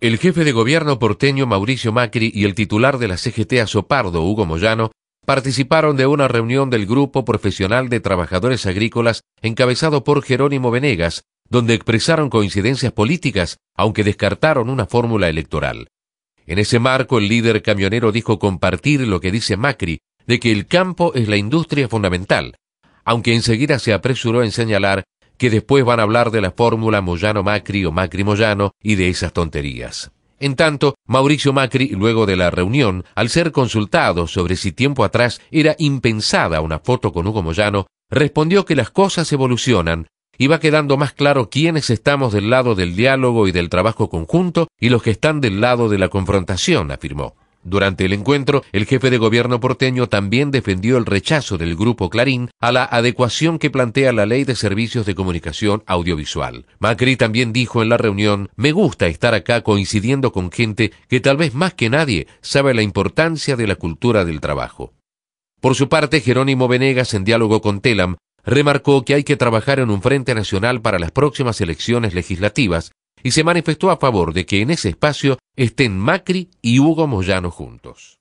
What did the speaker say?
El jefe de gobierno porteño Mauricio Macri y el titular de la CGT Sopardo, Hugo Moyano, participaron de una reunión del Grupo Profesional de Trabajadores Agrícolas encabezado por Jerónimo Venegas, donde expresaron coincidencias políticas, aunque descartaron una fórmula electoral. En ese marco, el líder camionero dijo compartir lo que dice Macri, de que el campo es la industria fundamental, aunque enseguida se apresuró en señalar que después van a hablar de la fórmula Moyano-Macri o Macri-Moyano y de esas tonterías. En tanto, Mauricio Macri, luego de la reunión, al ser consultado sobre si tiempo atrás era impensada una foto con Hugo Moyano, respondió que las cosas evolucionan y va quedando más claro quiénes estamos del lado del diálogo y del trabajo conjunto y los que están del lado de la confrontación, afirmó. Durante el encuentro, el jefe de gobierno porteño también defendió el rechazo del Grupo Clarín a la adecuación que plantea la Ley de Servicios de Comunicación Audiovisual. Macri también dijo en la reunión, me gusta estar acá coincidiendo con gente que tal vez más que nadie sabe la importancia de la cultura del trabajo. Por su parte, Jerónimo Venegas, en diálogo con Telam, remarcó que hay que trabajar en un Frente Nacional para las próximas elecciones legislativas y se manifestó a favor de que en ese espacio estén Macri y Hugo Moyano juntos.